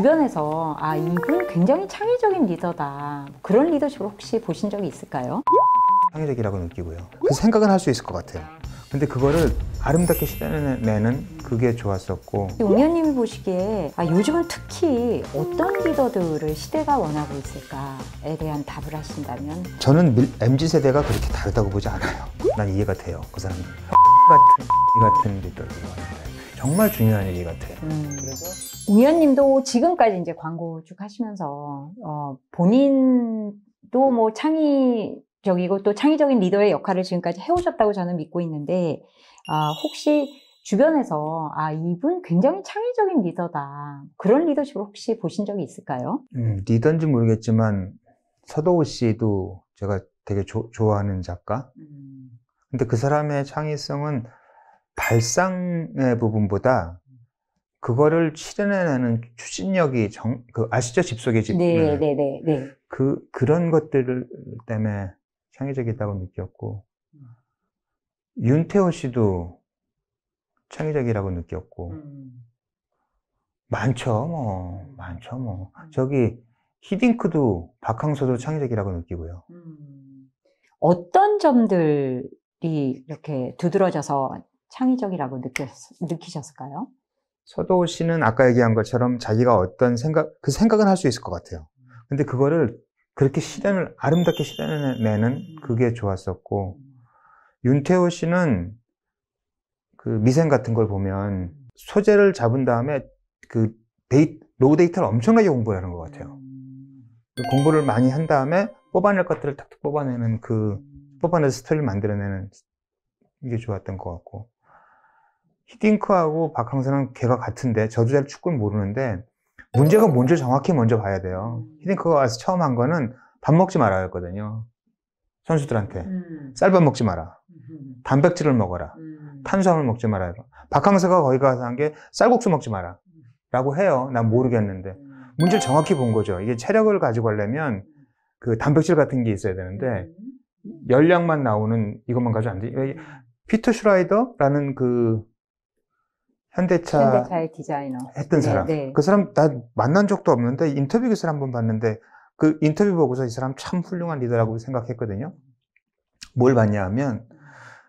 주변에서 아 이분 굉장히 창의적인 리더다 그런 리더십을 혹시 보신 적이 있을까요? 창의적이라고 느끼고요 그 생각은 할 수 있을 것 같아요 근데 그거를 아름답게 실현해내는 그게 좋았었고 용현님이 보시기에 아, 요즘은 특히 어떤 리더들을 시대가 원하고 있을까에 대한 답을 하신다면 저는 MZ세대가 그렇게 다르다고 보지 않아요 난 이해가 돼요 그 사람이 같은 같은 리더를 원한다 정말 중요한 얘기 같아요. 음. 그래서 우연님도 지금까지 이제 광고 쭉 하시면서 어, 본인도 뭐 창의적이고 또 창의적인 리더의 역할을 지금까지 해오셨다고 저는 믿고 있는데 아, 혹시 주변에서 아 이분 굉장히 창의적인 리더다 그런 리더십을 혹시 보신 적이 있을까요? 음, 리더인지 모르겠지만 서도우 씨도 제가 되게 조, 좋아하는 작가. 음. 근데 그 사람의 창의성은 발상의 부분보다 그거를 실현해내는 추진력이 정, 그 아시죠? 집 속의 집. 네, 네, 네, 네. 그, 그런 것들 때문에 창의적이다고 느꼈고, 윤태호 씨도 창의적이라고 느꼈고, 음. 많죠, 뭐. 많죠, 뭐. 음. 저기, 히딩크도, 박항서도 창의적이라고 느끼고요. 음. 어떤 점들이 이렇게 두드러져서 창의적이라고 느꼈, 느끼셨을까요? 서도호 씨는 아까 얘기한 것처럼 자기가 어떤 생각, 그 생각은 할 수 있을 것 같아요. 근데 그거를 그렇게 실현을, 아름답게 실현해내는 그게 좋았었고, 윤태호 씨는 그 미생 같은 걸 보면 소재를 잡은 다음에 그 데이, 로우 데이터를 엄청나게 공부 하는 것 같아요. 그 공부를 많이 한 다음에 뽑아낼 것들을 탁탁 뽑아내는 그, 뽑아내서 스토리를 만들어내는 이게 좋았던 것 같고. 히딩크하고 박항서는 걔가 같은데 저도 잘축구를 모르는데 문제가 뭔지 정확히 먼저 봐야 돼요. 히딩크가 와서 처음 한 거는 밥 먹지 마라였거든요. 선수들한테 음. 쌀밥 먹지 마라. 음. 단백질을 먹어라. 음. 탄수화물 먹지 마라. 박항서가 거기 가서 한 게 쌀국수 먹지 마라. 라고 해요. 난 모르겠는데. 음. 문제를 정확히 본 거죠. 이게 체력을 가지고 가려면 음. 그 단백질 같은 게 있어야 되는데 열량만 나오는 이것만 가지고 안 돼. 피터 슈라이더라는 그 현대차 현대차의 디자이너 했던 네, 사람. 네, 네. 그 사람 나 만난 적도 없는데 인터뷰 기사를 한번 봤는데 그 인터뷰 보고서 이 사람 참 훌륭한 리더라고 생각했거든요. 뭘 봤냐 하면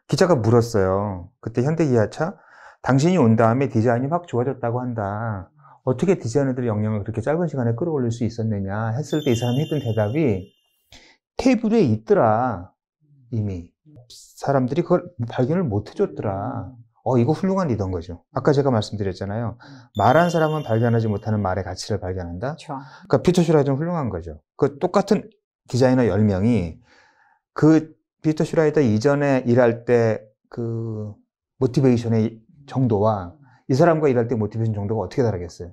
기자가 물었어요. 그때 현대기아차 당신이 온 다음에 디자인이 확 좋아졌다고 한다. 어떻게 디자이너들의 역량을 그렇게 짧은 시간에 끌어올릴 수 있었느냐 했을 때 이 사람이 했던 대답이 테이블에 있더라 이미 사람들이 그걸 발견을 못 해줬더라 어, 이거 훌륭한 리더인 거죠. 아까 제가 말씀드렸잖아요. 말한 사람은 발견하지 못하는 말의 가치를 발견한다. 그렇죠. 그러니까 피터 슈라이더는 훌륭한 거죠. 그 똑같은 디자이너 10명이 그 피터 슈라이더 이전에 일할 때 그 모티베이션의 정도와 이 사람과 일할 때 모티베이션 정도가 어떻게 다르겠어요?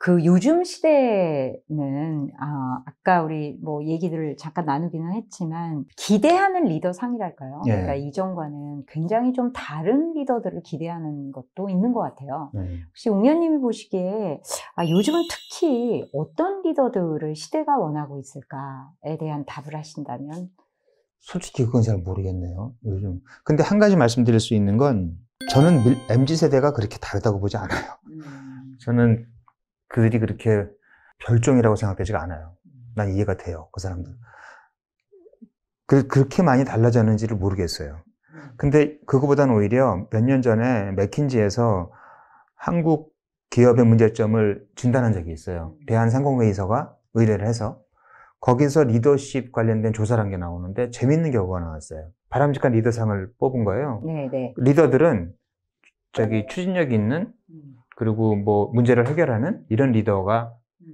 그 요즘 시대는 아, 아까 우리 뭐 얘기들을 잠깐 나누기는 했지만 기대하는 리더상이랄까요? 예. 그러니까 이전과는 굉장히 좀 다른 리더들을 기대하는 것도 있는 것 같아요. 음. 혹시 웅현님이 보시기에 아, 요즘은 특히 어떤 리더들을 시대가 원하고 있을까에 대한 답을 하신다면 솔직히 그건 잘 모르겠네요. 요즘 근데 한 가지 말씀드릴 수 있는 건 저는 mz 세대가 그렇게 다르다고 보지 않아요. 음. 저는 그들이 그렇게 별종이라고 생각되지가 않아요. 난 이해가 돼요. 그 사람들. 그, 그렇게 많이 달라졌는지를 모르겠어요. 근데 그거보다는 오히려 몇 년 전에 맥킨지에서 한국 기업의 문제점을 진단한 적이 있어요. 대한상공회의서가 의뢰를 해서 거기서 리더십 관련된 조사란 게 나오는데 재밌는 결과가 나왔어요. 바람직한 리더상을 뽑은 거예요. 네네. 네. 리더들은 저기 추진력 있는 음. 그리고 뭐 문제를 해결하는 이런 리더가 음.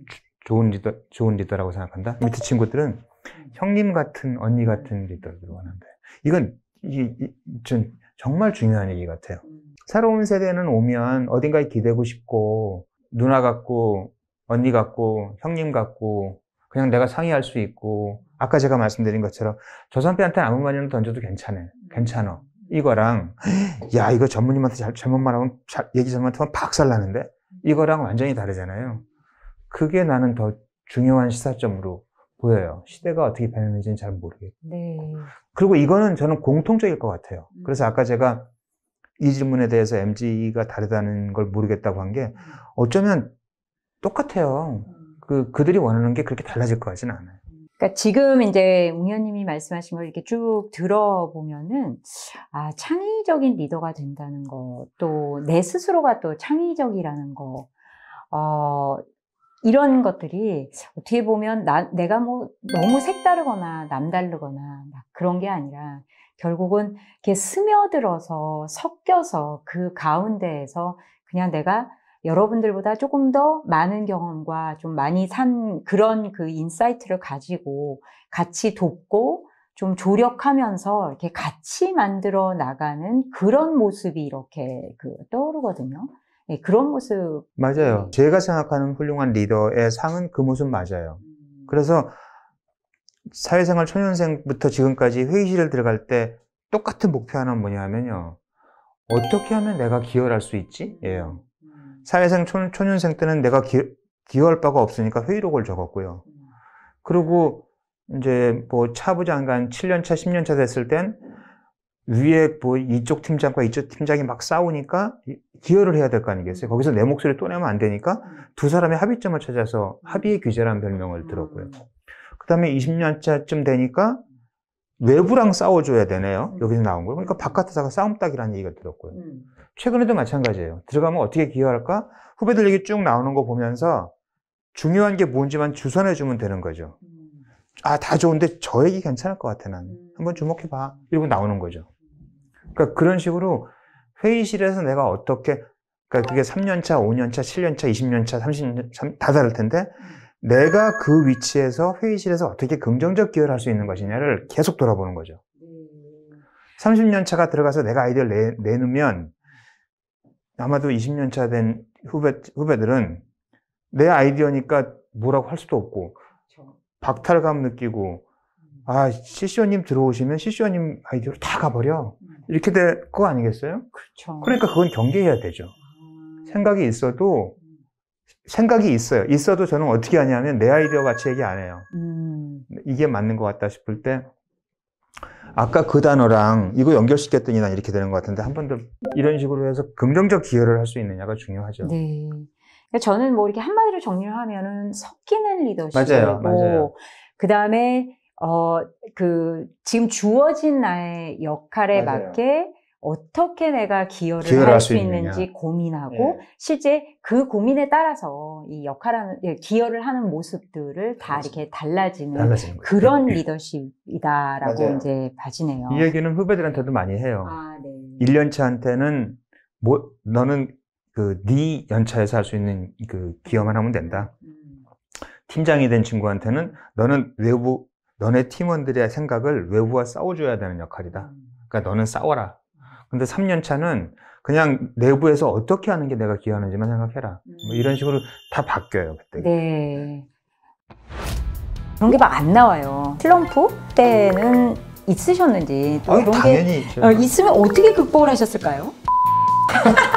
좋은 리더, 좋은 리더라고 생각한다. 밑에 친구들은 음. 형님 같은 언니 같은 리더를 원한다. 이건 이, 이, 정말 중요한 얘기 같아요. 음. 새로운 세대는 오면 어딘가에 기대고 싶고 누나 같고 언니 같고 형님 같고 그냥 내가 상의할 수 있고 아까 제가 말씀드린 것처럼 저 선배한테 아무 말이나 던져도 괜찮아. 괜찮아. 이거랑 야 이거 전문님한테 잘, 잘못 말하면 잘, 얘기 잘못하면 박살 나는데 이거랑 완전히 다르잖아요. 그게 나는 더 중요한 시사점으로 보여요. 시대가 어떻게 변했는지는 잘 모르겠고. 네. 그리고 이거는 저는 공통적일 것 같아요. 음. 그래서 아까 제가 이 질문에 대해서 MG가 다르다는 걸 모르겠다고 한게 음. 어쩌면 똑같아요. 음. 그, 그들이 원하는 게 그렇게 달라질 것 같지는 않아요. 그러니까 지금 이제 웅현님이 말씀하신 걸 이렇게 쭉 들어보면은 아 창의적인 리더가 된다는 거또 내 스스로가 또 창의적이라는 거 어, 이런 것들이 어떻게 보면 나, 내가 뭐 너무 색다르거나 남다르거나 그런 게 아니라 결국은 이렇게 스며들어서 섞여서 그 가운데에서 그냥 내가 여러분들보다 조금 더 많은 경험과 좀 많이 산 그런 그 인사이트를 가지고 같이 돕고 좀 조력하면서 이렇게 같이 만들어 나가는 그런 모습이 이렇게 그 떠오르거든요. 네, 그런 모습. 맞아요. 제가 생각하는 훌륭한 리더의 상은 그 모습 맞아요. 음. 그래서 사회생활 초년생부터 지금까지 회의실을 들어갈 때 똑같은 목표 하나는 뭐냐면요. 어떻게 하면 내가 기여할 수 있지? 예요. 사회생 초, 초년생 때는 내가 기, 기여할 바가 없으니까 회의록을 적었고요. 그리고 이제 뭐 차부 장관 7년차, 10년차 됐을 땐 위에 뭐 이쪽 팀장과 이쪽 팀장이 막 싸우니까 기여를 해야 될 거 아니겠어요? 거기서 내 목소리를 또 내면 안 되니까 두 사람의 합의점을 찾아서 합의의 규제라는 별명을 들었고요. 그 다음에 20년차쯤 되니까 외부랑 싸워줘야 되네요. 여기서 나온 걸. 그러니까 바깥에다가 싸움 닭이라는 얘기가 들었고요. 음. 최근에도 마찬가지예요. 들어가면 어떻게 기여할까? 후배들 얘기 쭉 나오는 거 보면서 중요한 게 뭔지만 주선해주면 되는 거죠. 음. 아, 다 좋은데 저 얘기 괜찮을 것 같아, 난. 음. 한번 주목해봐. 이러고 나오는 거죠. 그러니까 그런 식으로 회의실에서 내가 어떻게, 그러니까 그게 3년차, 5년차, 7년차, 20년차, 30년, 차다 다를 텐데, 음. 내가 그 위치에서 회의실에서 어떻게 긍정적 기여를 할 수 있는 것이냐를 계속 돌아보는 거죠. 30년차가 들어가서 내가 아이디어를 내, 내놓으면 아마도 20년 차 된 후배, 후배들은 내 아이디어니까 뭐라고 할 수도 없고, 박탈감 느끼고, 음. 아, CCO님 들어오시면 시시 o 님 아이디어로 다 가버려. 음. 이렇게 될 거 아니겠어요? 그렇죠. 그러니까 그건 경계해야 되죠. 아. 생각이 있어도, 음. 생각이 있어요. 있어도 저는 어떻게 하냐면 내 아이디어 같이 얘기 안 해요. 음. 이게 맞는 것 같다 싶을 때 아까 그 단어랑 이거 연결시켰더니 난 이렇게 되는 것 같은데 한 번 더 이런 식으로 해서 긍정적 기여를 할 수 있느냐가 중요하죠. 네. 그러니까 저는 뭐 이렇게 한마디로 정리를 하면은 섞이는 리더십이고 맞아요. 그다음에 어, 그, 지금 주어진 나의 역할에 맞아요. 맞게 어떻게 내가 기여를, 기여를 할 수 있는지 고민하고 네. 실제 그 고민에 따라서 이 역할하는 예, 기여를 하는 모습들을 다 그렇지. 이렇게 달라지는, 달라지는 그런 거예요. 예. 리더십이다라고 맞아요. 이제 봐지네요. 이 얘기는 후배들한테도 많이 해요. 아, 네. 1년차한테는 뭐 너는 그 네 연차에서 할 수 있는 그 기여만 하면 된다. 음. 팀장이 된 친구한테는 너는 외부 너네 팀원들의 생각을 외부와 싸워줘야 되는 역할이다. 음. 그러니까 너는 싸워라. 근데 3년 차는 그냥 내부에서 어떻게 하는 게 내가 기여하는지만 생각해라. 뭐 음. 이런 식으로 다 바뀌어요, 그때. 네. 그런 게 막 안 나와요. 슬럼프 때는 있으셨는지 아 당연히 게 있죠. 어, 있으면 어떻게 극복을 하셨을까요?